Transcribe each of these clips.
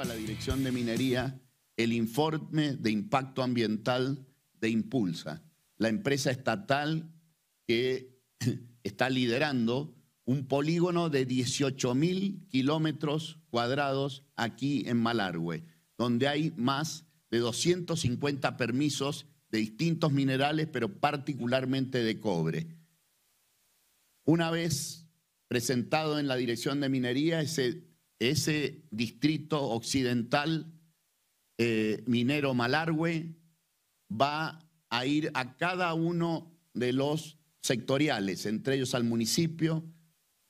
a la Dirección de Minería el informe de impacto ambiental de Impulsa, la empresa estatal que está liderando un polígono de 18.000 mil kilómetros cuadrados aquí en Malargüe, donde hay más de 250 permisos de distintos minerales, pero particularmente de cobre. Una vez presentado en la Dirección de Minería ese ese distrito occidental eh, minero Malargüe va a ir a cada uno de los sectoriales, entre ellos al municipio,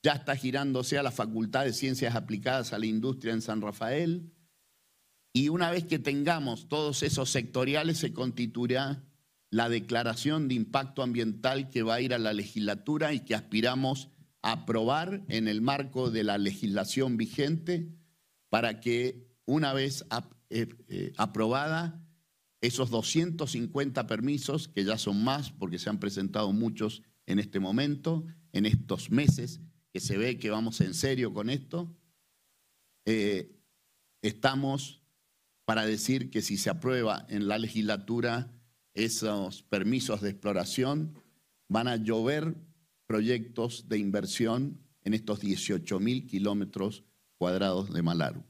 ya está girándose a la Facultad de Ciencias Aplicadas a la Industria en San Rafael, y una vez que tengamos todos esos sectoriales se constituirá la declaración de impacto ambiental que va a ir a la legislatura y que aspiramos aprobar en el marco de la legislación vigente para que una vez eh, eh, aprobada esos 250 permisos, que ya son más porque se han presentado muchos en este momento, en estos meses, que se ve que vamos en serio con esto, eh, estamos para decir que si se aprueba en la legislatura esos permisos de exploración, van a llover proyectos de inversión en estos 18 mil kilómetros cuadrados de Malaru.